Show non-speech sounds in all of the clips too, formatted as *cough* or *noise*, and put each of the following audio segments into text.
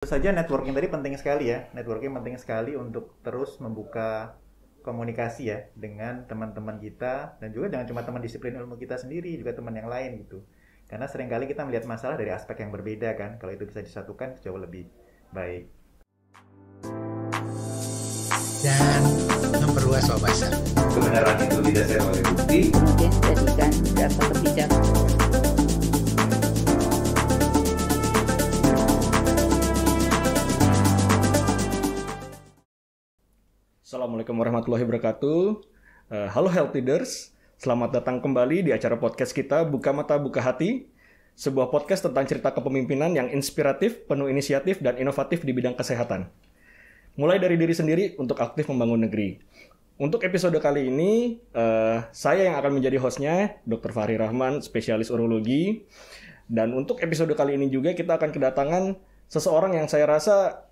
Tentu saja networking tadi penting sekali ya. Networking penting sekali untuk terus membuka komunikasi ya dengan teman-teman kita dan juga jangan cuma teman disiplin ilmu kita sendiri, juga teman yang lain gitu. Karena seringkali kita melihat masalah dari aspek yang berbeda kan. Kalau itu bisa disatukan jauh lebih baik. Dan memperluas wawasan. Kebenaran itu tidak saya oleh bukti. Mungkin jadikan dasar kebijakan. Assalamualaikum warahmatullahi wabarakatuh. Uh, halo Health Leaders, selamat datang kembali di acara podcast kita Buka Mata Buka Hati. Sebuah podcast tentang cerita kepemimpinan yang inspiratif, penuh inisiatif, dan inovatif di bidang kesehatan. Mulai dari diri sendiri untuk aktif membangun negeri. Untuk episode kali ini, uh, saya yang akan menjadi hostnya, Dr. Fahri Rahman, spesialis urologi. Dan untuk episode kali ini juga kita akan kedatangan seseorang yang saya rasa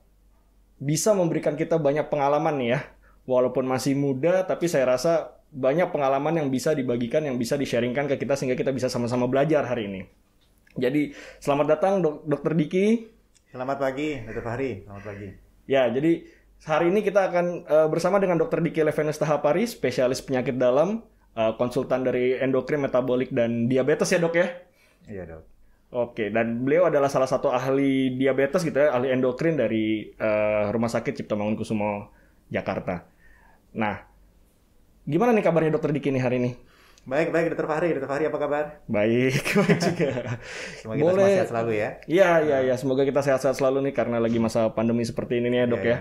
bisa memberikan kita banyak pengalaman nih ya walaupun masih muda tapi saya rasa banyak pengalaman yang bisa dibagikan yang bisa di-sharingkan ke kita sehingga kita bisa sama-sama belajar hari ini. Jadi selamat datang Dokter Diki. Selamat pagi Dokter Fahri. Selamat pagi. Ya jadi hari ini kita akan uh, bersama dengan Dokter Diki Levenus Tahapari, spesialis penyakit dalam, uh, konsultan dari endokrin, metabolik dan diabetes ya dok ya. Iya dok. Oke, dan beliau adalah salah satu ahli diabetes gitu ya, ahli endokrin dari uh, Rumah Sakit Cipto Mangunkusumo Jakarta. Nah, gimana nih kabarnya dokter Diki nih hari ini? Baik, baik Dokter Fahri, Dokter Fahri apa kabar? Baik, *laughs* baik juga. semoga kita Boleh. sehat selalu ya. Iya, iya, nah. iya. Semoga kita sehat-sehat selalu nih karena lagi masa pandemi seperti ini nih ya dok iya, ya, ya.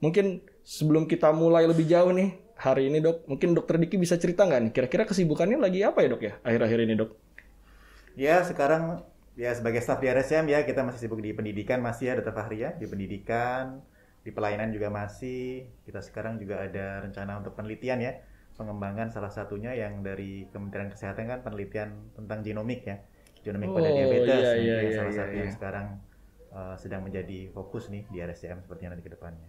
Mungkin sebelum kita mulai lebih jauh nih hari ini dok, mungkin Dokter Diki bisa cerita nggak nih? Kira-kira kesibukannya lagi apa ya dok ya akhir-akhir ini dok? Ya sekarang ya sebagai staff di RSM ya kita masih sibuk di pendidikan masih ya Dokter Fahri ya di pendidikan di pelayanan juga masih kita sekarang juga ada rencana untuk penelitian ya pengembangan salah satunya yang dari Kementerian Kesehatan kan penelitian tentang genomik ya genomik oh, pada diabetes iya, iya, ya, iya, salah iya, satu iya. yang sekarang uh, sedang menjadi fokus nih di RSCM sepertinya nanti ke depannya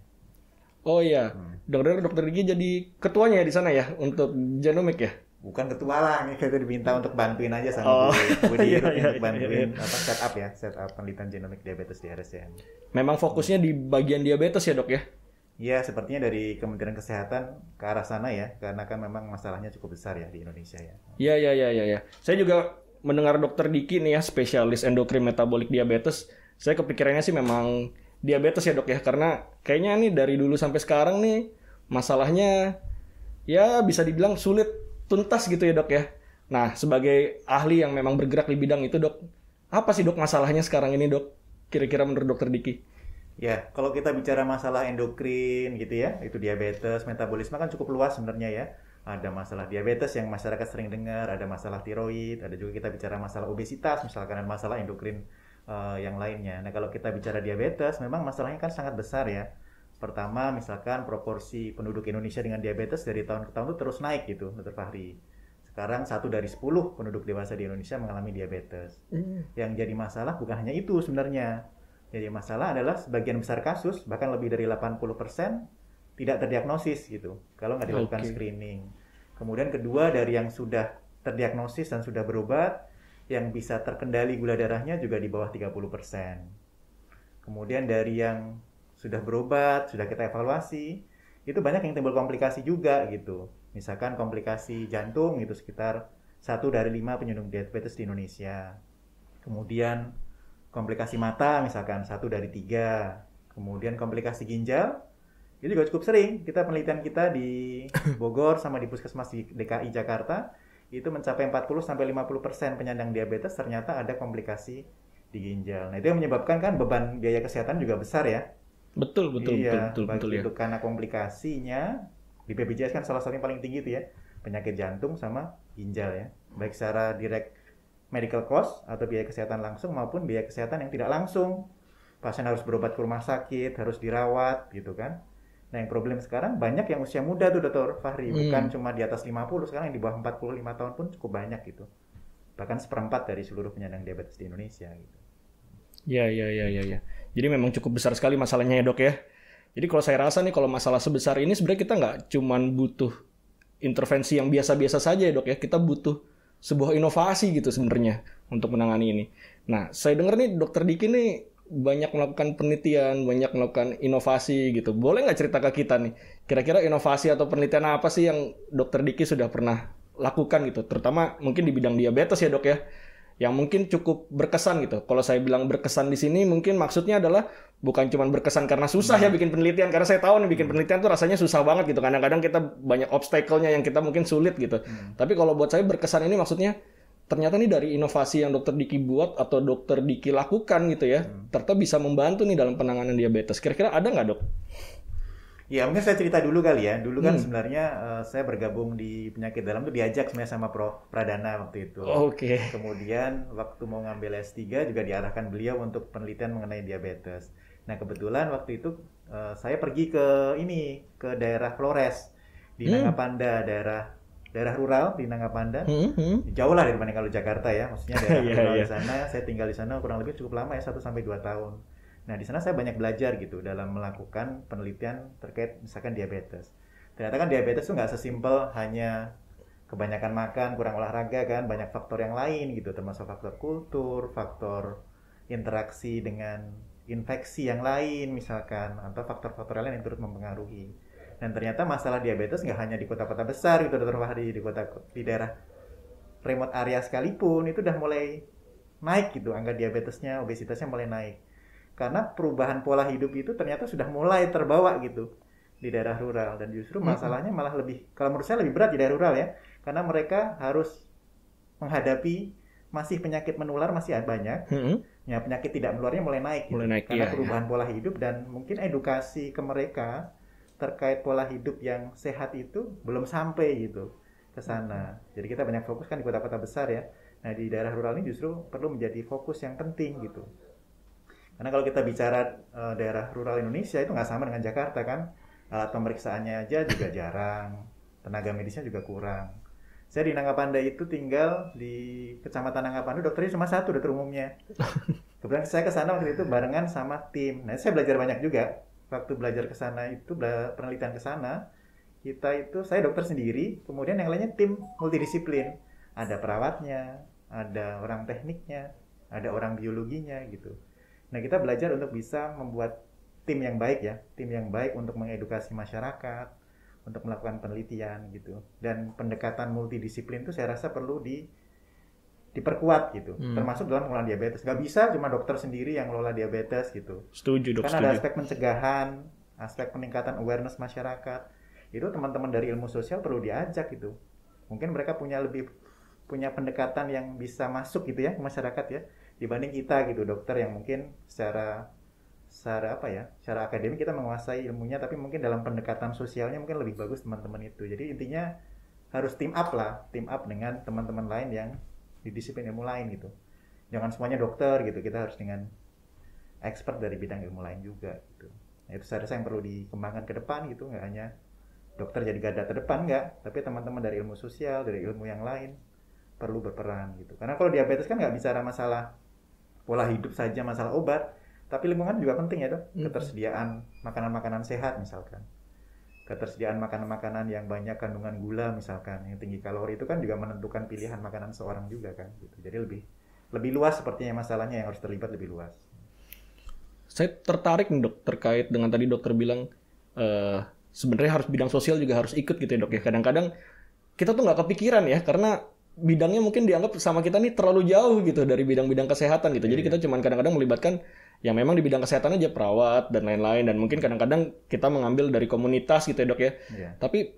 oh iya hmm. dokter dokter gigi jadi ketuanya ya di sana ya untuk genomik ya bukan ketualang ya kita diminta untuk bantuin aja sama oh. Budi, *laughs* iya, iya, iya, untuk bantuin iya, iya. apa setup ya setup penelitian genomik diabetes di RSCM. Memang fokusnya di bagian diabetes ya dok ya? Iya, sepertinya dari Kementerian Kesehatan ke arah sana ya karena kan memang masalahnya cukup besar ya di Indonesia ya. Iya iya iya iya. Ya. Saya juga mendengar dokter Diki nih ya spesialis endokrin metabolik diabetes. Saya kepikirannya sih memang diabetes ya dok ya karena kayaknya nih dari dulu sampai sekarang nih masalahnya ya bisa dibilang sulit tuntas gitu ya dok ya. Nah sebagai ahli yang memang bergerak di bidang itu dok, apa sih dok masalahnya sekarang ini dok? Kira-kira menurut dokter Diki? Ya, kalau kita bicara masalah endokrin gitu ya, itu diabetes, metabolisme kan cukup luas sebenarnya ya. Ada masalah diabetes yang masyarakat sering dengar, ada masalah tiroid, ada juga kita bicara masalah obesitas misalkan ada masalah endokrin uh, yang lainnya. Nah, kalau kita bicara diabetes, memang masalahnya kan sangat besar ya pertama misalkan proporsi penduduk Indonesia dengan diabetes dari tahun ke tahun itu terus naik gitu Dr. Fahri sekarang satu dari sepuluh penduduk dewasa di Indonesia mengalami diabetes hmm. yang jadi masalah bukan hanya itu sebenarnya jadi masalah adalah sebagian besar kasus bahkan lebih dari 80% tidak terdiagnosis gitu kalau nggak dilakukan okay. screening kemudian kedua dari yang sudah terdiagnosis dan sudah berobat yang bisa terkendali gula darahnya juga di bawah 30%. Kemudian dari yang sudah berobat, sudah kita evaluasi, itu banyak yang timbul komplikasi juga gitu. Misalkan komplikasi jantung itu sekitar satu dari lima penyandang diabetes di Indonesia. Kemudian komplikasi mata misalkan satu dari tiga. Kemudian komplikasi ginjal itu juga cukup sering. Kita penelitian kita di *coughs* Bogor sama di Puskesmas di DKI Jakarta itu mencapai 40 sampai 50% penyandang diabetes ternyata ada komplikasi di ginjal. Nah, itu yang menyebabkan kan beban biaya kesehatan juga besar ya. Betul, betul, iya, betul, betul, betul itu ya. karena komplikasinya di BPJS kan salah satunya paling tinggi itu ya, penyakit jantung sama ginjal ya. Baik secara direct medical cost atau biaya kesehatan langsung maupun biaya kesehatan yang tidak langsung. Pasien harus berobat ke rumah sakit, harus dirawat gitu kan. Nah, yang problem sekarang banyak yang usia muda tuh Dr. Fahri, hmm. bukan cuma di atas 50, sekarang yang di bawah 45 tahun pun cukup banyak gitu. Bahkan seperempat dari seluruh penyandang diabetes di Indonesia gitu. Ya, ya, ya, ya, ya. Jadi memang cukup besar sekali masalahnya ya dok ya. Jadi kalau saya rasa nih kalau masalah sebesar ini sebenarnya kita nggak cuman butuh intervensi yang biasa-biasa saja ya dok ya. Kita butuh sebuah inovasi gitu sebenarnya untuk menangani ini. Nah saya dengar nih dokter Diki nih banyak melakukan penelitian, banyak melakukan inovasi gitu. Boleh nggak cerita ke kita nih? Kira-kira inovasi atau penelitian apa sih yang dokter Diki sudah pernah lakukan gitu? Terutama mungkin di bidang diabetes ya dok ya yang mungkin cukup berkesan gitu. Kalau saya bilang berkesan di sini mungkin maksudnya adalah bukan cuma berkesan karena susah ya nah. ya bikin penelitian karena saya tahu nih bikin hmm. penelitian tuh rasanya susah banget gitu. Kadang-kadang kita banyak obstacle-nya yang kita mungkin sulit gitu. Hmm. Tapi kalau buat saya berkesan ini maksudnya ternyata nih dari inovasi yang dokter Diki buat atau dokter Diki lakukan gitu ya, hmm. ternyata bisa membantu nih dalam penanganan diabetes. Kira-kira ada nggak dok? Ya mungkin saya cerita dulu kali ya. Dulu kan hmm. sebenarnya uh, saya bergabung di penyakit dalam itu diajak sebenarnya sama Prof Pradana waktu itu. Oke. Okay. Kemudian waktu mau ngambil S3 juga diarahkan beliau untuk penelitian mengenai diabetes. Nah kebetulan waktu itu uh, saya pergi ke ini ke daerah Flores di hmm. Nangapanda daerah daerah rural di Nangapanda. Hmm, hmm. Jauh lah daripada kalau Jakarta ya. Maksudnya daerah yeah, rural yeah. di iya. sana. Saya tinggal di sana kurang lebih cukup lama ya satu sampai dua tahun. Nah, di sana saya banyak belajar gitu dalam melakukan penelitian terkait misalkan diabetes. Ternyata kan diabetes itu nggak sesimpel hanya kebanyakan makan, kurang olahraga kan, banyak faktor yang lain gitu, termasuk faktor kultur, faktor interaksi dengan infeksi yang lain misalkan, atau faktor-faktor lain yang turut mempengaruhi. Dan ternyata masalah diabetes nggak hanya di kota-kota besar gitu, Dr. di kota di daerah remote area sekalipun itu udah mulai naik gitu angka diabetesnya, obesitasnya mulai naik karena perubahan pola hidup itu ternyata sudah mulai terbawa gitu di daerah rural dan justru masalahnya malah lebih kalau menurut saya lebih berat di daerah rural ya karena mereka harus menghadapi masih penyakit menular masih banyak hmm. ya penyakit tidak menularnya mulai naik gitu. mulai gitu. naik karena iya, iya. perubahan iya. pola hidup dan mungkin edukasi ke mereka terkait pola hidup yang sehat itu belum sampai gitu ke sana jadi kita banyak fokus kan di kota-kota besar ya nah di daerah rural ini justru perlu menjadi fokus yang penting gitu karena kalau kita bicara uh, daerah rural Indonesia itu nggak sama dengan Jakarta kan. Alat pemeriksaannya aja juga jarang. Tenaga medisnya juga kurang. Saya di Nangapandai itu tinggal di Kecamatan Nangapandai, dokternya cuma satu dokter umumnya. *laughs* Kebetulan saya ke sana waktu itu barengan sama tim. Nah, saya belajar banyak juga. Waktu belajar ke sana itu penelitian ke sana, kita itu saya dokter sendiri, kemudian yang lainnya tim multidisiplin. Ada perawatnya, ada orang tekniknya, ada orang biologinya gitu Nah, kita belajar untuk bisa membuat tim yang baik ya, tim yang baik untuk mengedukasi masyarakat, untuk melakukan penelitian gitu. Dan pendekatan multidisiplin itu saya rasa perlu di diperkuat gitu, hmm. termasuk dalam mengelola diabetes. Gak bisa cuma dokter sendiri yang ngelola diabetes gitu. Setuju dok. Karena ada aspek pencegahan, aspek peningkatan awareness masyarakat. Itu teman-teman dari ilmu sosial perlu diajak gitu. Mungkin mereka punya lebih punya pendekatan yang bisa masuk gitu ya ke masyarakat ya dibanding kita gitu dokter yang mungkin secara secara apa ya secara akademik kita menguasai ilmunya tapi mungkin dalam pendekatan sosialnya mungkin lebih bagus teman-teman itu jadi intinya harus team up lah team up dengan teman-teman lain yang di disiplin ilmu lain gitu jangan semuanya dokter gitu kita harus dengan expert dari bidang ilmu lain juga gitu nah, itu saya rasa yang perlu dikembangkan ke depan gitu nggak hanya dokter jadi garda terdepan nggak tapi teman-teman dari ilmu sosial dari ilmu yang lain perlu berperan gitu karena kalau diabetes kan nggak bicara masalah pola hidup saja masalah obat, tapi lingkungan juga penting ya dok. Ketersediaan makanan-makanan sehat misalkan, ketersediaan makanan-makanan yang banyak kandungan gula misalkan, yang tinggi kalori itu kan juga menentukan pilihan makanan seorang juga kan. Gitu. Jadi lebih lebih luas sepertinya masalahnya yang harus terlibat lebih luas. Saya tertarik nih dok terkait dengan tadi dokter bilang uh, sebenarnya harus bidang sosial juga harus ikut gitu ya dok ya. Kadang-kadang kita tuh nggak kepikiran ya karena bidangnya mungkin dianggap sama kita nih terlalu jauh gitu dari bidang-bidang kesehatan gitu. Jadi iya. kita cuman kadang-kadang melibatkan yang memang di bidang kesehatan aja perawat dan lain-lain dan mungkin kadang-kadang kita mengambil dari komunitas gitu ya dok ya. Yeah. Tapi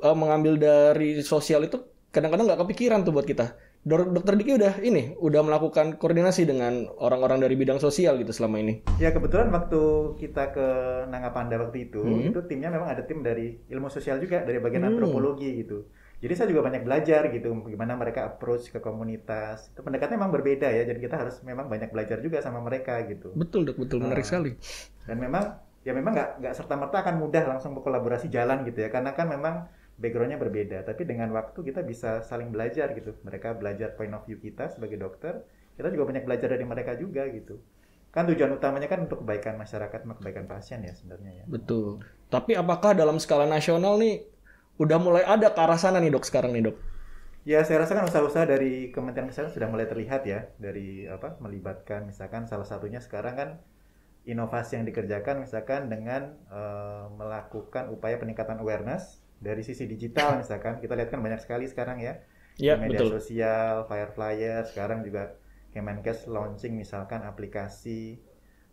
uh, mengambil dari sosial itu kadang-kadang nggak kepikiran tuh buat kita. Dokter Diki udah ini udah melakukan koordinasi dengan orang-orang dari bidang sosial gitu selama ini. Ya kebetulan waktu kita ke Nangapanda waktu itu, hmm. itu timnya memang ada tim dari ilmu sosial juga dari bagian hmm. antropologi gitu jadi saya juga banyak belajar gitu gimana mereka approach ke komunitas itu pendekatnya memang berbeda ya jadi kita harus memang banyak belajar juga sama mereka gitu betul dok betul menarik uh, sekali dan memang ya memang nggak nggak serta merta akan mudah langsung berkolaborasi jalan gitu ya karena kan memang backgroundnya berbeda tapi dengan waktu kita bisa saling belajar gitu mereka belajar point of view kita sebagai dokter kita juga banyak belajar dari mereka juga gitu kan tujuan utamanya kan untuk kebaikan masyarakat, kebaikan pasien ya sebenarnya ya. Betul. Tapi apakah dalam skala nasional nih udah mulai ada ke arah sana nih dok sekarang nih dok. Ya saya rasa kan usaha-usaha dari Kementerian Kesehatan sudah mulai terlihat ya dari apa melibatkan misalkan salah satunya sekarang kan inovasi yang dikerjakan misalkan dengan uh, melakukan upaya peningkatan awareness dari sisi digital *coughs* misalkan kita lihat kan banyak sekali sekarang ya, ya di media betul. sosial, flyer flyer, sekarang juga Kemenkes launching misalkan aplikasi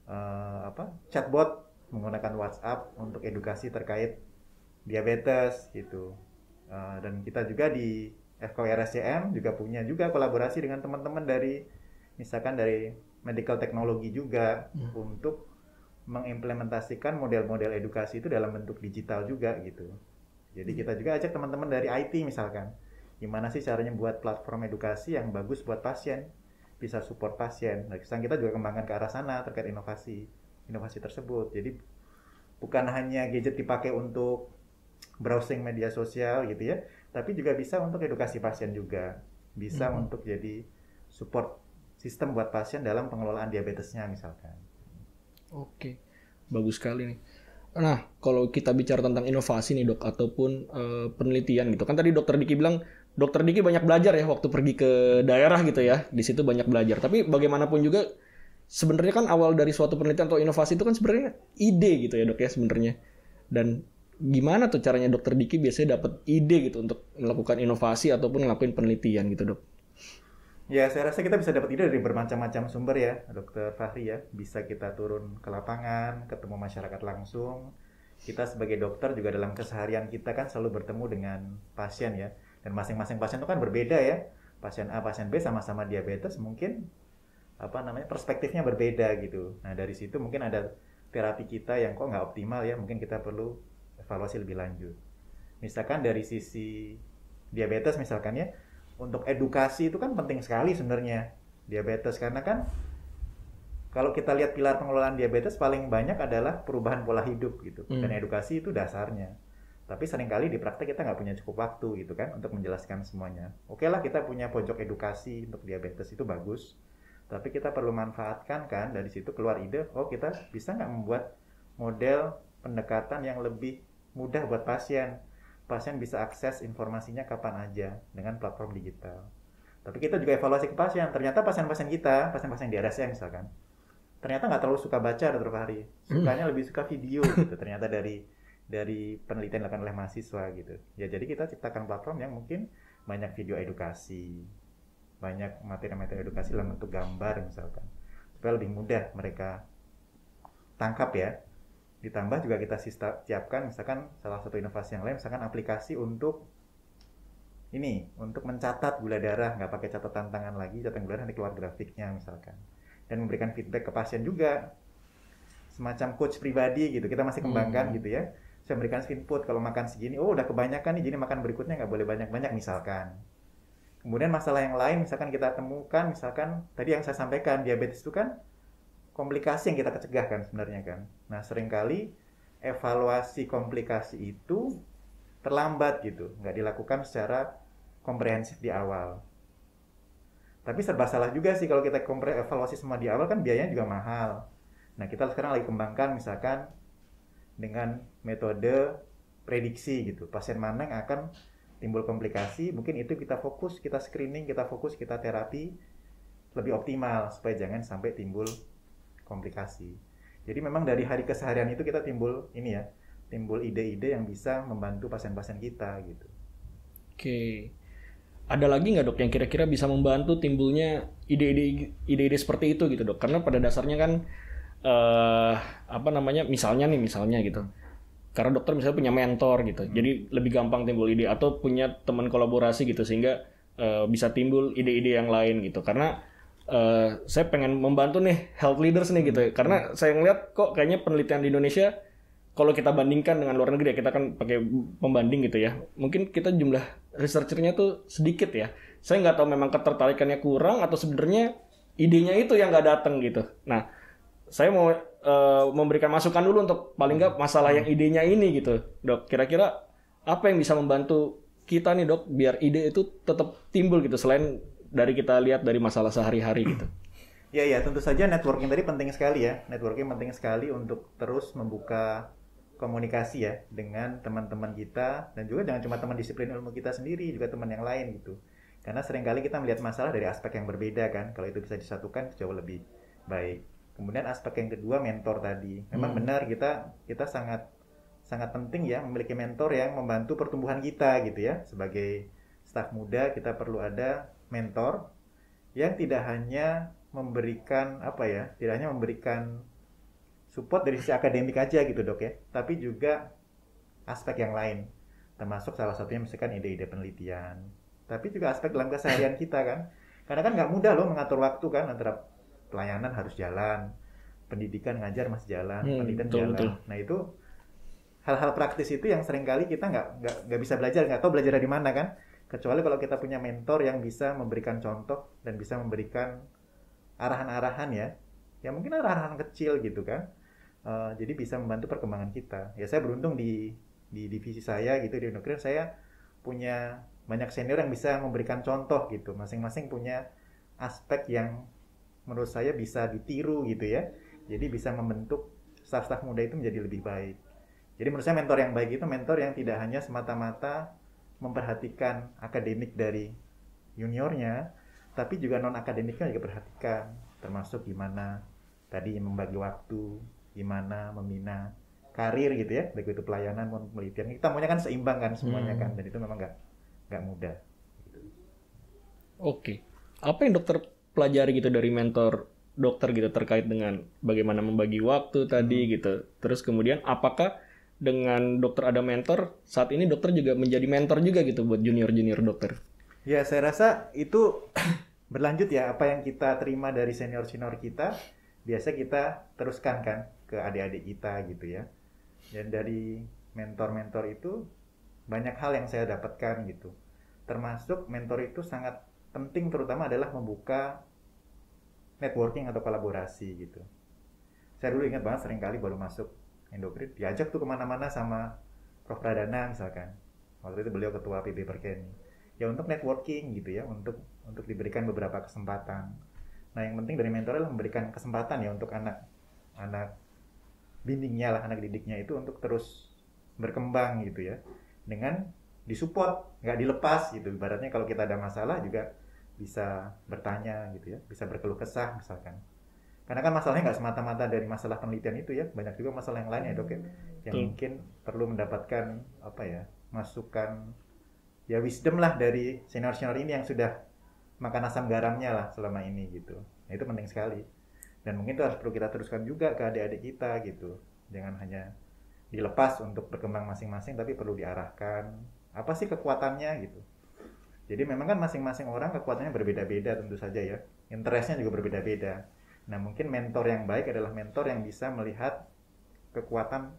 uh, apa chatbot menggunakan WhatsApp untuk edukasi terkait diabetes gitu. Uh, dan kita juga di FKRSCM juga punya juga kolaborasi dengan teman-teman dari misalkan dari medical teknologi juga hmm. untuk mengimplementasikan model-model edukasi itu dalam bentuk digital juga gitu. Jadi hmm. kita juga ajak teman-teman dari IT misalkan, gimana sih caranya buat platform edukasi yang bagus buat pasien, bisa support pasien. Nah, sekarang kita juga kembangkan ke arah sana terkait inovasi, inovasi tersebut. Jadi bukan hanya gadget dipakai untuk browsing media sosial gitu ya, tapi juga bisa untuk edukasi pasien juga, bisa hmm. untuk jadi support sistem buat pasien dalam pengelolaan diabetesnya misalkan. Oke, bagus sekali nih. Nah, kalau kita bicara tentang inovasi nih dok ataupun uh, penelitian gitu kan tadi dokter Diki bilang dokter Diki banyak belajar ya waktu pergi ke daerah gitu ya di situ banyak belajar. Tapi bagaimanapun juga sebenarnya kan awal dari suatu penelitian atau inovasi itu kan sebenarnya ide gitu ya dok ya sebenarnya dan gimana tuh caranya dokter Diki biasanya dapat ide gitu untuk melakukan inovasi ataupun ngelakuin penelitian gitu dok? Ya saya rasa kita bisa dapat ide dari bermacam-macam sumber ya dokter Fahri ya. Bisa kita turun ke lapangan, ketemu masyarakat langsung. Kita sebagai dokter juga dalam keseharian kita kan selalu bertemu dengan pasien ya. Dan masing-masing pasien itu kan berbeda ya. Pasien A, pasien B sama-sama diabetes mungkin apa namanya perspektifnya berbeda gitu. Nah dari situ mungkin ada terapi kita yang kok nggak optimal ya mungkin kita perlu evaluasi lebih lanjut. Misalkan dari sisi diabetes misalkan ya, untuk edukasi itu kan penting sekali sebenarnya diabetes karena kan kalau kita lihat pilar pengelolaan diabetes paling banyak adalah perubahan pola hidup gitu hmm. dan edukasi itu dasarnya tapi seringkali di praktek kita nggak punya cukup waktu gitu kan untuk menjelaskan semuanya oke okay lah kita punya pojok edukasi untuk diabetes itu bagus tapi kita perlu manfaatkan kan dari situ keluar ide oh kita bisa nggak membuat model pendekatan yang lebih mudah buat pasien. Pasien bisa akses informasinya kapan aja dengan platform digital. Tapi kita juga evaluasi ke pasien. Ternyata pasien-pasien kita, pasien-pasien di RSM misalkan, ternyata nggak terlalu suka baca dokter Fahri. Sukanya lebih suka video *clears throat* gitu. Ternyata dari dari penelitian dilakukan oleh mahasiswa gitu. Ya jadi kita ciptakan platform yang mungkin banyak video edukasi, banyak materi-materi edukasi dalam bentuk gambar misalkan. Supaya lebih mudah mereka tangkap ya Ditambah juga kita siapkan misalkan salah satu inovasi yang lain misalkan aplikasi untuk ini untuk mencatat gula darah nggak pakai catatan tangan lagi catatan gula darah nanti keluar grafiknya misalkan dan memberikan feedback ke pasien juga semacam coach pribadi gitu kita masih kembangkan hmm. gitu ya saya memberikan input kalau makan segini oh udah kebanyakan nih jadi makan berikutnya nggak boleh banyak banyak misalkan kemudian masalah yang lain misalkan kita temukan misalkan tadi yang saya sampaikan diabetes itu kan komplikasi yang kita cegah kan sebenarnya kan. Nah, seringkali evaluasi komplikasi itu terlambat gitu, nggak dilakukan secara komprehensif di awal. Tapi serba salah juga sih kalau kita evaluasi semua di awal kan biayanya juga mahal. Nah, kita sekarang lagi kembangkan misalkan dengan metode prediksi gitu. Pasien mana yang akan timbul komplikasi, mungkin itu kita fokus, kita screening, kita fokus, kita terapi lebih optimal supaya jangan sampai timbul komplikasi. Jadi memang dari hari keseharian itu kita timbul ini ya, timbul ide-ide yang bisa membantu pasien-pasien kita gitu. Oke. Ada lagi nggak dok yang kira-kira bisa membantu timbulnya ide-ide ide-ide seperti itu gitu dok? Karena pada dasarnya kan eh, apa namanya misalnya nih misalnya gitu. Karena dokter misalnya punya mentor gitu, hmm. jadi lebih gampang timbul ide atau punya teman kolaborasi gitu sehingga uh, bisa timbul ide-ide yang lain gitu. Karena Eh, saya pengen membantu nih health leaders nih gitu ya. Karena hmm. saya ngeliat kok kayaknya penelitian di Indonesia kalau kita bandingkan dengan luar negeri ya kita kan pakai pembanding gitu ya. Mungkin kita jumlah researchernya tuh sedikit ya. Saya nggak tahu memang ketertarikannya kurang atau sebenarnya idenya itu yang nggak datang gitu. Nah, saya mau uh, memberikan masukan dulu untuk paling nggak hmm. masalah yang hmm. idenya ini gitu, dok. Kira-kira apa yang bisa membantu kita nih dok biar ide itu tetap timbul gitu selain dari kita lihat dari masalah sehari-hari gitu. Ya ya, tentu saja networking tadi penting sekali ya. Networking penting sekali untuk terus membuka komunikasi ya dengan teman-teman kita dan juga jangan cuma teman disiplin ilmu kita sendiri, juga teman yang lain gitu. Karena seringkali kita melihat masalah dari aspek yang berbeda kan. Kalau itu bisa disatukan jauh lebih baik. Kemudian aspek yang kedua mentor tadi. Memang hmm. benar kita kita sangat sangat penting ya memiliki mentor yang membantu pertumbuhan kita gitu ya. Sebagai staf muda kita perlu ada mentor yang tidak hanya memberikan apa ya, tidak hanya memberikan support dari sisi akademik aja gitu dok ya, tapi juga aspek yang lain, termasuk salah satunya misalkan ide-ide penelitian, tapi juga aspek dalam keseharian kita kan, karena kan nggak mudah loh mengatur waktu kan antara pelayanan harus jalan, pendidikan ngajar masih jalan, hmm, penelitian betul, jalan, betul. nah itu hal-hal praktis itu yang seringkali kita nggak nggak bisa belajar nggak tahu belajar dari mana kan Kecuali kalau kita punya mentor yang bisa memberikan contoh dan bisa memberikan arahan-arahan ya. Ya mungkin arahan kecil gitu kan. Uh, jadi bisa membantu perkembangan kita. Ya saya beruntung di di divisi saya gitu di Unukrir saya punya banyak senior yang bisa memberikan contoh gitu. Masing-masing punya aspek yang menurut saya bisa ditiru gitu ya. Jadi bisa membentuk staff-staff muda itu menjadi lebih baik. Jadi menurut saya mentor yang baik itu mentor yang tidak hanya semata-mata memperhatikan akademik dari juniornya, tapi juga non akademiknya juga perhatikan, termasuk gimana tadi membagi waktu, gimana membina karir gitu ya, baik itu pelayanan maupun penelitian. Kita maunya kan seimbang kan semuanya hmm. kan, dan itu memang nggak nggak mudah. Oke, apa yang dokter pelajari gitu dari mentor dokter gitu terkait dengan bagaimana membagi waktu tadi hmm. gitu. Terus kemudian apakah dengan dokter ada mentor, saat ini dokter juga menjadi mentor juga gitu buat junior-junior dokter. Ya, saya rasa itu *clears throat* berlanjut ya apa yang kita terima dari senior-senior kita, biasa kita teruskan kan ke adik-adik kita gitu ya. Dan dari mentor-mentor itu banyak hal yang saya dapatkan gitu. Termasuk mentor itu sangat penting terutama adalah membuka networking atau kolaborasi gitu. Saya dulu ingat banget seringkali baru masuk endokrin diajak tuh kemana-mana sama Prof Pradana misalkan waktu itu beliau ketua PB Perkeni ya untuk networking gitu ya untuk untuk diberikan beberapa kesempatan nah yang penting dari mentor adalah memberikan kesempatan ya untuk anak anak bimbingnya lah anak didiknya itu untuk terus berkembang gitu ya dengan disupport nggak dilepas gitu ibaratnya kalau kita ada masalah juga bisa bertanya gitu ya bisa berkeluh kesah misalkan karena kan masalahnya nggak semata-mata dari masalah penelitian itu ya, banyak juga masalah yang lain ya dok ya, yang mungkin perlu mendapatkan apa ya masukan ya wisdom lah dari senior-senior ini yang sudah makan asam garamnya lah selama ini gitu. Nah, itu penting sekali. Dan mungkin itu harus perlu kita teruskan juga ke adik-adik kita gitu. Jangan hanya dilepas untuk berkembang masing-masing, tapi perlu diarahkan apa sih kekuatannya gitu. Jadi memang kan masing-masing orang kekuatannya berbeda-beda tentu saja ya. Interestnya juga berbeda-beda. Nah, mungkin mentor yang baik adalah mentor yang bisa melihat kekuatan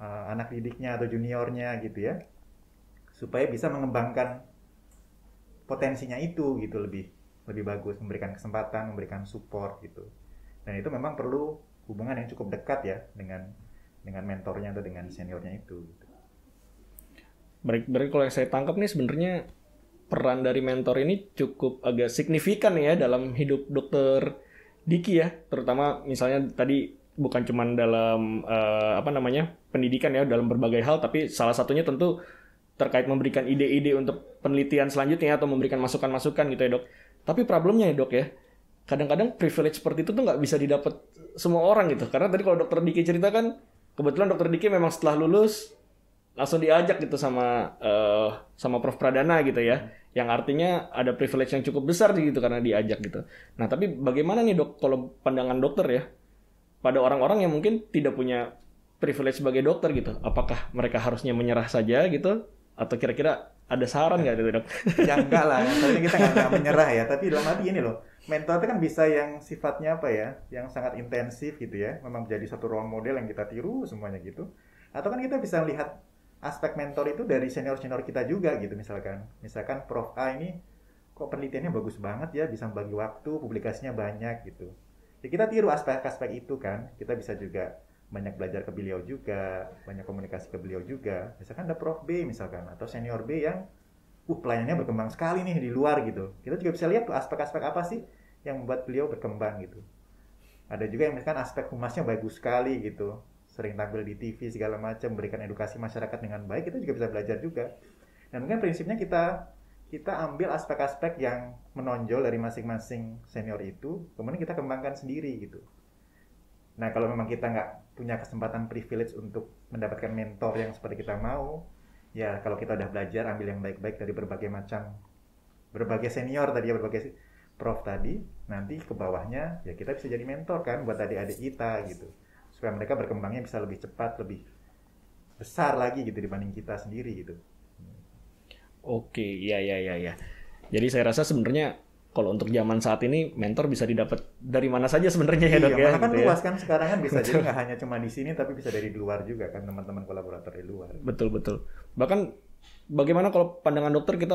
uh, anak didiknya atau juniornya gitu ya. Supaya bisa mengembangkan potensinya itu gitu lebih lebih bagus, memberikan kesempatan, memberikan support gitu. Dan itu memang perlu hubungan yang cukup dekat ya dengan dengan mentornya atau dengan seniornya itu. Gitu. Berarti, kalau yang saya tangkap nih sebenarnya peran dari mentor ini cukup agak signifikan ya dalam hidup dokter Diki ya, terutama misalnya tadi bukan cuman dalam uh, apa namanya pendidikan ya dalam berbagai hal, tapi salah satunya tentu terkait memberikan ide-ide untuk penelitian selanjutnya atau memberikan masukan-masukan gitu ya dok. Tapi problemnya ya dok ya, kadang-kadang privilege seperti itu tuh nggak bisa didapat semua orang gitu. Karena tadi kalau dokter Diki cerita kan, kebetulan dokter Diki memang setelah lulus langsung diajak gitu sama uh, sama Prof Pradana gitu ya yang artinya ada privilege yang cukup besar gitu karena diajak gitu. Nah, tapi bagaimana nih dok kalau pandangan dokter ya pada orang-orang yang mungkin tidak punya privilege sebagai dokter gitu. Apakah mereka harusnya menyerah saja gitu atau kira-kira ada saran nggak dari gitu, dok? *laughs* Ya enggak lah, tapi kita nggak menyerah ya. Tapi dalam arti ini loh, mentor itu kan bisa yang sifatnya apa ya, yang sangat intensif gitu ya, memang menjadi satu role model yang kita tiru semuanya gitu. Atau kan kita bisa lihat aspek mentor itu dari senior-senior kita juga gitu misalkan. Misalkan Prof A ini kok penelitiannya bagus banget ya, bisa bagi waktu, publikasinya banyak gitu. Ya kita tiru aspek-aspek itu kan, kita bisa juga banyak belajar ke beliau juga, banyak komunikasi ke beliau juga. Misalkan ada Prof B misalkan atau senior B yang uh pelayanannya berkembang sekali nih di luar gitu. Kita juga bisa lihat tuh aspek-aspek apa sih yang membuat beliau berkembang gitu. Ada juga yang misalkan aspek humasnya bagus sekali gitu sering tampil di TV segala macam memberikan edukasi masyarakat dengan baik kita juga bisa belajar juga dan mungkin prinsipnya kita kita ambil aspek-aspek yang menonjol dari masing-masing senior itu kemudian kita kembangkan sendiri gitu nah kalau memang kita nggak punya kesempatan privilege untuk mendapatkan mentor yang seperti kita mau ya kalau kita udah belajar ambil yang baik-baik dari berbagai macam berbagai senior tadi ya berbagai prof tadi nanti ke bawahnya ya kita bisa jadi mentor kan buat adik-adik kita gitu supaya mereka berkembangnya bisa lebih cepat, lebih besar lagi gitu dibanding kita sendiri gitu. Oke, iya iya iya iya. Jadi saya rasa sebenarnya kalau untuk zaman saat ini mentor bisa didapat dari mana saja sebenarnya ya iya, dok ya. kan gitu ya. luas ya. kan sekarang kan bisa jadi nggak hanya cuma di sini tapi bisa dari luar juga kan teman-teman kolaborator di luar. Betul betul. Bahkan bagaimana kalau pandangan dokter kita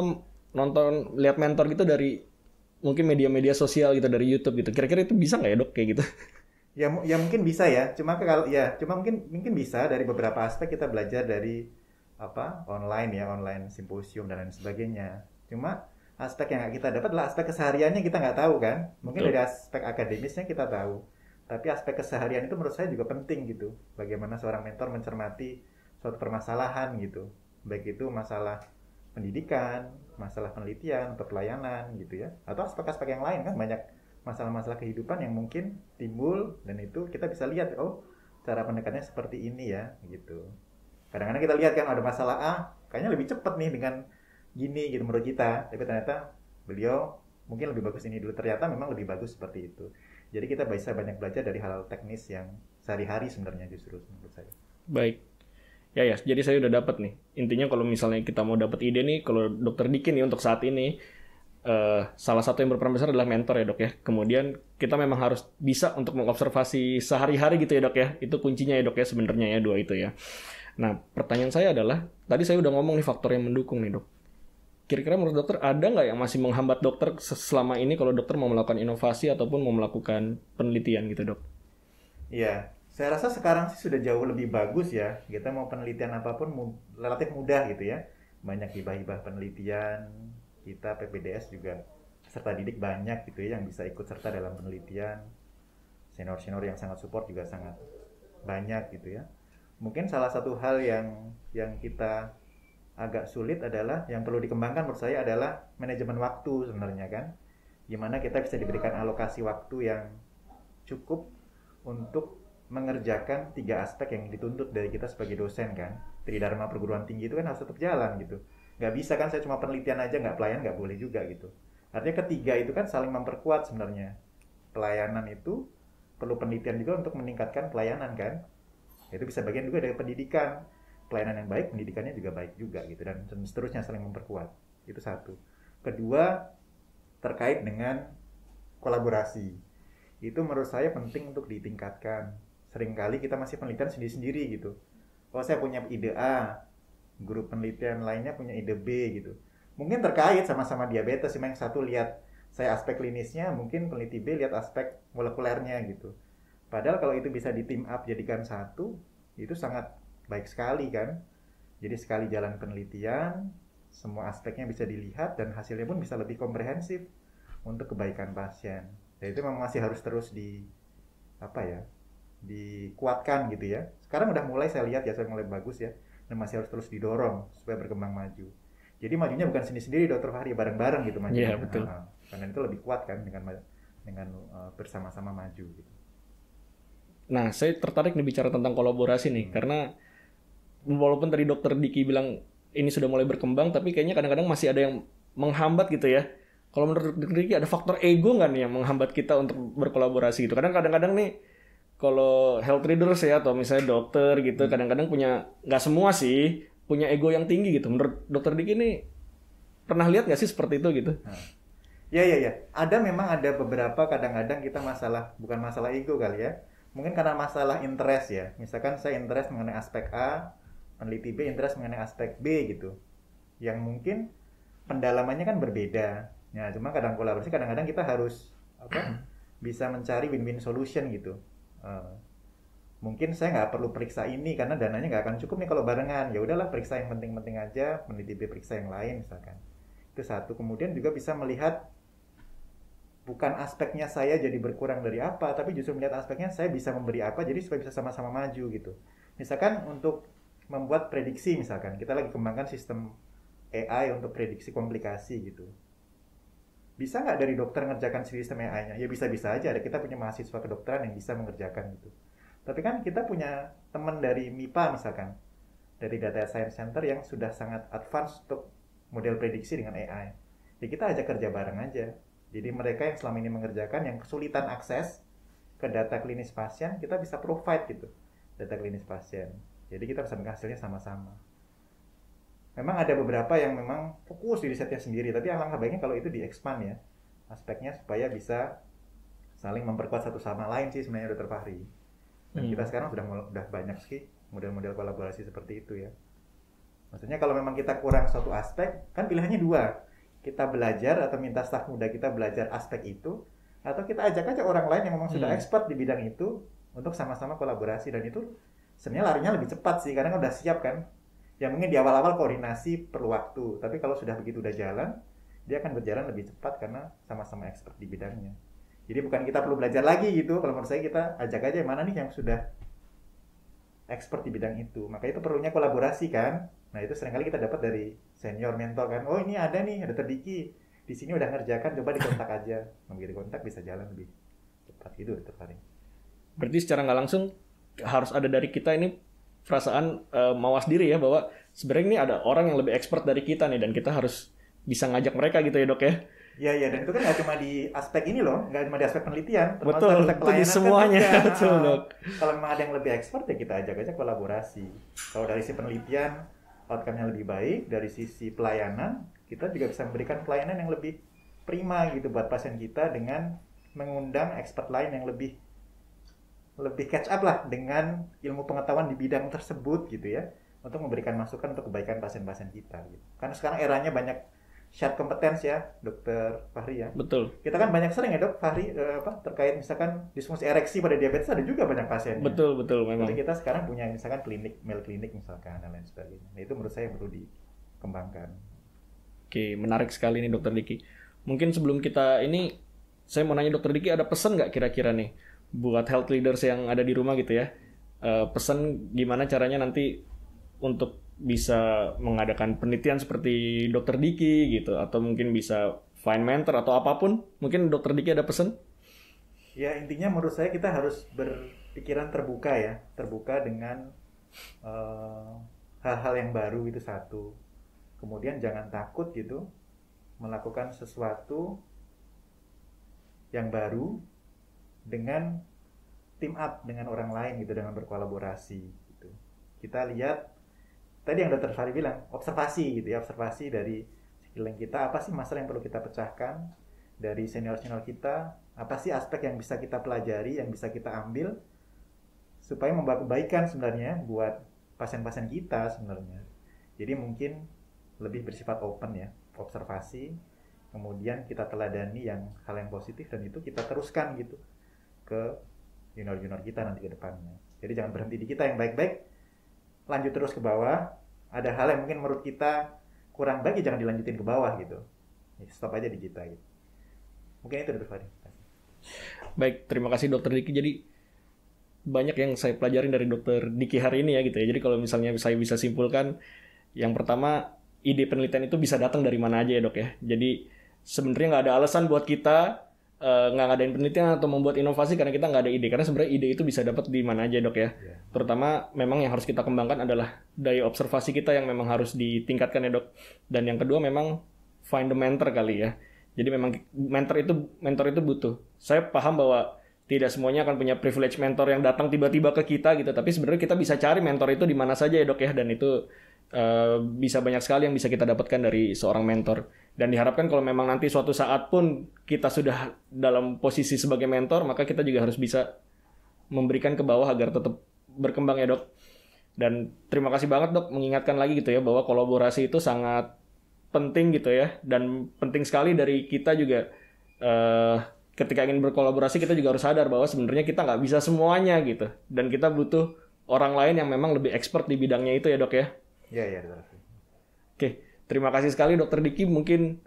nonton lihat mentor gitu dari mungkin media-media sosial gitu dari YouTube gitu. Kira-kira itu bisa nggak ya dok kayak gitu? ya ya mungkin bisa ya cuma kalau ya cuma mungkin mungkin bisa dari beberapa aspek kita belajar dari apa online ya online simposium dan lain sebagainya cuma aspek yang kita dapat adalah aspek kesehariannya kita nggak tahu kan mungkin Betul. dari aspek akademisnya kita tahu tapi aspek keseharian itu menurut saya juga penting gitu bagaimana seorang mentor mencermati suatu permasalahan gitu baik itu masalah pendidikan masalah penelitian atau pelayanan gitu ya atau aspek-aspek yang lain kan banyak masalah-masalah kehidupan yang mungkin timbul dan itu kita bisa lihat oh cara pendekatannya seperti ini ya gitu kadang-kadang kita lihat kan ada masalah A kayaknya lebih cepat nih dengan gini gitu menurut kita tapi ternyata beliau mungkin lebih bagus ini dulu ternyata memang lebih bagus seperti itu jadi kita bisa banyak belajar dari hal-hal teknis yang sehari-hari sebenarnya justru menurut saya baik ya ya jadi saya udah dapat nih intinya kalau misalnya kita mau dapat ide nih kalau dokter Diki nih untuk saat ini uh, salah satu yang berperan besar adalah mentor ya dok ya. Kemudian kita memang harus bisa untuk mengobservasi sehari-hari gitu ya dok ya. Itu kuncinya ya dok ya sebenarnya ya dua itu ya. Nah pertanyaan saya adalah tadi saya udah ngomong nih faktor yang mendukung nih dok. Kira-kira menurut dokter ada nggak yang masih menghambat dokter selama ini kalau dokter mau melakukan inovasi ataupun mau melakukan penelitian gitu dok? Iya, saya rasa sekarang sih sudah jauh lebih bagus ya. Kita mau penelitian apapun relatif mudah gitu ya. Banyak hibah-hibah penelitian, kita PPDS juga serta didik banyak gitu ya yang bisa ikut serta dalam penelitian senior-senior yang sangat support juga sangat banyak gitu ya mungkin salah satu hal yang yang kita agak sulit adalah yang perlu dikembangkan menurut saya adalah manajemen waktu sebenarnya kan gimana kita bisa diberikan alokasi waktu yang cukup untuk mengerjakan tiga aspek yang dituntut dari kita sebagai dosen kan Tridharma perguruan tinggi itu kan harus tetap jalan gitu nggak bisa kan saya cuma penelitian aja nggak pelayan nggak boleh juga gitu artinya ketiga itu kan saling memperkuat sebenarnya pelayanan itu perlu penelitian juga untuk meningkatkan pelayanan kan itu bisa bagian juga dari pendidikan pelayanan yang baik pendidikannya juga baik juga gitu dan seterusnya saling memperkuat itu satu kedua terkait dengan kolaborasi itu menurut saya penting untuk ditingkatkan seringkali kita masih penelitian sendiri-sendiri gitu kalau oh, saya punya ide A grup penelitian lainnya punya ide B gitu. Mungkin terkait sama-sama diabetes, cuma yang satu lihat saya aspek klinisnya, mungkin peneliti B lihat aspek molekulernya gitu. Padahal kalau itu bisa di team up jadikan satu, itu sangat baik sekali kan. Jadi sekali jalan penelitian, semua aspeknya bisa dilihat dan hasilnya pun bisa lebih komprehensif untuk kebaikan pasien. Ya itu memang masih harus terus di apa ya? dikuatkan gitu ya. Sekarang udah mulai saya lihat ya, saya mulai bagus ya dan masih harus terus didorong supaya berkembang maju. Jadi majunya bukan sendiri-sendiri Dokter Fahri bareng-bareng gitu majunya. Iya betul. Nah, karena itu lebih kuat kan dengan dengan uh, bersama-sama maju. Gitu. Nah saya tertarik nih bicara tentang kolaborasi nih hmm. karena walaupun tadi Dokter Diki bilang ini sudah mulai berkembang tapi kayaknya kadang-kadang masih ada yang menghambat gitu ya. Kalau menurut Diki ada faktor ego nggak nih yang menghambat kita untuk berkolaborasi gitu? Kadang kadang-kadang nih kalau health readers ya atau misalnya dokter gitu hmm. kadang-kadang punya nggak semua sih punya ego yang tinggi gitu. Menurut dokter Diki ini pernah lihat nggak sih seperti itu gitu? Hmm. Ya ya ya. Ada memang ada beberapa kadang-kadang kita masalah bukan masalah ego kali ya. Mungkin karena masalah interest ya. Misalkan saya interest mengenai aspek A, peneliti B interest mengenai aspek B gitu. Yang mungkin pendalamannya kan berbeda. Ya, cuma kadang kolaborasi kadang-kadang kita harus apa? Hmm. bisa mencari win-win solution gitu Eh, mungkin saya nggak perlu periksa ini karena dananya nggak akan cukup nih kalau barengan. Ya udahlah periksa yang penting-penting aja, menitipi periksa yang lain misalkan. Itu satu. Kemudian juga bisa melihat bukan aspeknya saya jadi berkurang dari apa, tapi justru melihat aspeknya saya bisa memberi apa, jadi supaya bisa sama-sama maju gitu. Misalkan untuk membuat prediksi misalkan, kita lagi kembangkan sistem AI untuk prediksi komplikasi gitu bisa nggak dari dokter ngerjakan sistem AI-nya? Ya bisa-bisa aja, ada kita punya mahasiswa kedokteran yang bisa mengerjakan gitu. Tapi kan kita punya teman dari MIPA misalkan, dari Data Science Center yang sudah sangat advance untuk model prediksi dengan AI. Jadi ya, kita ajak kerja bareng aja. Jadi mereka yang selama ini mengerjakan, yang kesulitan akses ke data klinis pasien, kita bisa provide gitu, data klinis pasien. Jadi kita bisa menghasilnya sama-sama memang ada beberapa yang memang fokus di risetnya sendiri tapi alangkah baiknya kalau itu diekspan ya aspeknya supaya bisa saling memperkuat satu sama lain sih sebenarnya dokter Fahri dan iya. kita sekarang sudah sudah banyak sih model-model kolaborasi seperti itu ya maksudnya kalau memang kita kurang suatu aspek kan pilihannya dua kita belajar atau minta staf muda kita belajar aspek itu atau kita ajak aja orang lain yang memang sudah hmm. expert di bidang itu untuk sama-sama kolaborasi dan itu sebenarnya larinya lebih cepat sih karena kan udah siap kan yang mungkin di awal-awal koordinasi perlu waktu tapi kalau sudah begitu udah jalan dia akan berjalan lebih cepat karena sama-sama expert di bidangnya jadi bukan kita perlu belajar lagi gitu kalau menurut saya kita ajak aja mana nih yang sudah expert di bidang itu maka itu perlunya kolaborasi kan nah itu seringkali kita dapat dari senior mentor kan oh ini ada nih ada terdiki di sini udah ngerjakan coba dikontak aja nah, begitu kontak bisa jalan lebih cepat itu tertarik berarti secara nggak langsung harus ada dari kita ini perasaan uh, mawas diri ya bahwa sebenarnya ini ada orang yang lebih expert dari kita nih dan kita harus bisa ngajak mereka gitu ya dok ya. Iya iya dan itu kan nggak cuma di aspek ini loh, nggak cuma di aspek penelitian, termasuk betul, aspek itu kan semuanya. *laughs* Kan Kalau memang ada yang lebih expert ya kita ajak aja kolaborasi. Kalau dari sisi penelitian outcome yang lebih baik, dari sisi pelayanan kita juga bisa memberikan pelayanan yang lebih prima gitu buat pasien kita dengan mengundang expert lain yang lebih lebih catch up lah dengan ilmu pengetahuan di bidang tersebut gitu ya untuk memberikan masukan untuk kebaikan pasien-pasien kita gitu. Karena sekarang eranya banyak share competence ya, Dokter Fahri ya. Betul. Kita kan banyak sering ya, Dok Fahri eh, apa terkait misalkan disfungsi ereksi pada diabetes ada juga banyak pasien. Betul, betul memang. Jadi kita sekarang punya misalkan klinik, male klinik misalkan dan lain sebagainya. Nah, itu menurut saya perlu dikembangkan. Oke, menarik sekali nih Dokter Diki. Mungkin sebelum kita ini saya mau nanya Dokter Diki ada pesan nggak kira-kira nih buat health leaders yang ada di rumah gitu ya uh, eh, pesan gimana caranya nanti untuk bisa mengadakan penelitian seperti dokter Diki gitu atau mungkin bisa find mentor atau apapun mungkin dokter Diki ada pesan ya intinya menurut saya kita harus berpikiran terbuka ya terbuka dengan eh, hal-hal uh, yang baru itu satu kemudian jangan takut gitu melakukan sesuatu yang baru dengan team up dengan orang lain gitu dengan berkolaborasi gitu. Kita lihat tadi yang Dokter Fari bilang observasi gitu ya observasi dari sekeliling kita apa sih masalah yang perlu kita pecahkan dari senior senior kita apa sih aspek yang bisa kita pelajari yang bisa kita ambil supaya membawa kebaikan sebenarnya buat pasien-pasien kita sebenarnya jadi mungkin lebih bersifat open ya observasi kemudian kita teladani yang hal yang positif dan itu kita teruskan gitu ke junior-junior kita nanti ke depannya. Jadi jangan berhenti di kita yang baik-baik, lanjut terus ke bawah. Ada hal yang mungkin menurut kita kurang baik ya jangan dilanjutin ke bawah gitu. Ya, stop aja di kita gitu. Mungkin itu dokter Fadi. Baik, terima kasih dokter Diki. Jadi banyak yang saya pelajarin dari dokter Diki hari ini ya gitu ya. Jadi kalau misalnya saya bisa simpulkan, yang pertama ide penelitian itu bisa datang dari mana aja ya dok ya. Jadi sebenarnya nggak ada alasan buat kita Eh, nggak uh, ngadain penelitian atau membuat inovasi karena kita nggak ada ide karena sebenarnya ide itu bisa dapat di mana aja dok ya yeah. terutama memang yang harus kita kembangkan adalah daya observasi kita yang memang harus ditingkatkan ya dok dan yang kedua memang find the mentor kali ya jadi memang mentor itu mentor itu butuh saya paham bahwa tidak semuanya akan punya privilege mentor yang datang tiba-tiba ke kita gitu tapi sebenarnya kita bisa cari mentor itu di mana saja ya dok ya dan itu Eh, bisa banyak sekali yang bisa kita dapatkan dari seorang mentor. Dan diharapkan kalau memang nanti suatu saat pun kita sudah dalam posisi sebagai mentor, maka kita juga harus bisa memberikan ke bawah agar tetap berkembang ya dok. Dan terima kasih banget dok mengingatkan lagi gitu ya bahwa kolaborasi itu sangat penting gitu ya dan penting sekali dari kita juga uh, ketika ingin berkolaborasi kita juga harus sadar bahwa sebenarnya kita nggak bisa semuanya gitu dan kita butuh orang lain yang memang lebih expert di bidangnya itu ya dok ya Iya, iya, dokter Oke, terima kasih sekali dokter Diki. Mungkin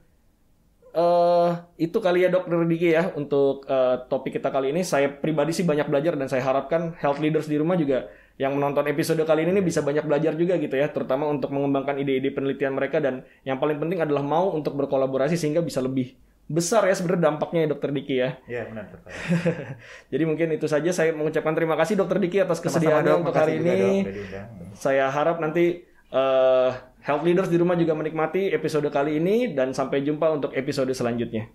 uh, itu kali ya dokter Diki ya untuk uh, topik kita kali ini. Saya pribadi sih banyak belajar dan saya harapkan health leaders di rumah juga yang menonton episode kali ini bisa banyak belajar juga gitu ya, terutama untuk mengembangkan ide-ide penelitian mereka dan yang paling penting adalah mau untuk berkolaborasi sehingga bisa lebih besar ya sebenarnya dampaknya ya dokter Diki ya. Iya benar. benar. *laughs* Jadi mungkin itu saja saya mengucapkan terima kasih dokter Diki atas kesediaannya untuk hari ini. Dok, saya harap nanti uh, health leaders di rumah juga menikmati episode kali ini dan sampai jumpa untuk episode selanjutnya.